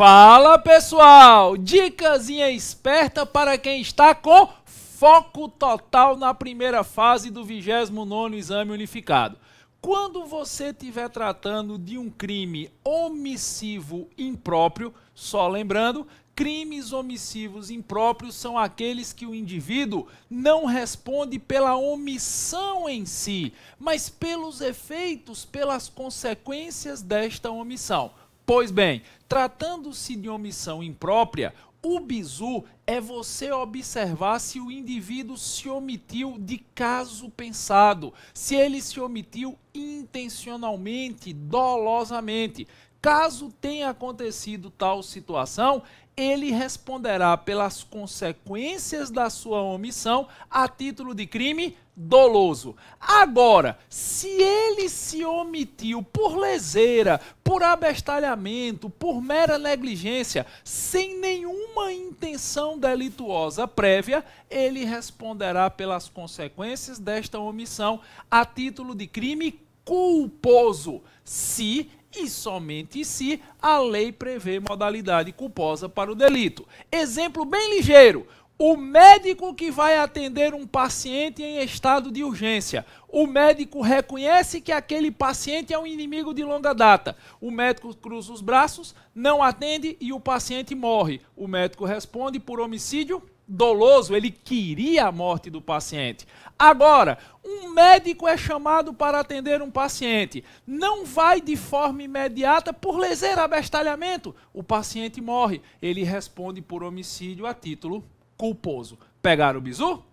Fala pessoal, dicasinha esperta para quem está com foco total na primeira fase do 29º exame unificado. Quando você estiver tratando de um crime omissivo impróprio, só lembrando, crimes omissivos impróprios são aqueles que o indivíduo não responde pela omissão em si, mas pelos efeitos, pelas consequências desta omissão. Pois bem, tratando-se de omissão imprópria, o bizu é você observar se o indivíduo se omitiu de caso pensado, se ele se omitiu intencionalmente, dolosamente. Caso tenha acontecido tal situação, ele responderá pelas consequências da sua omissão a título de crime doloso. Agora, se ele se omitiu por leseira, por abestalhamento, por mera negligência, sem nenhuma intenção delituosa prévia, ele responderá pelas consequências desta omissão a título de crime culposo, se e somente se a lei prevê modalidade culposa para o delito. Exemplo bem ligeiro: o médico que vai atender um paciente em estado de urgência. O médico reconhece que aquele paciente é um inimigo de longa data. O médico cruza os braços, não atende e o paciente morre. O médico responde por homicídio doloso, ele queria a morte do paciente. Agora, um médico é chamado para atender um paciente. Não vai de forma imediata por lezer abestalhamento. O paciente morre. Ele responde por homicídio a título culposo. Pegaram o bizu?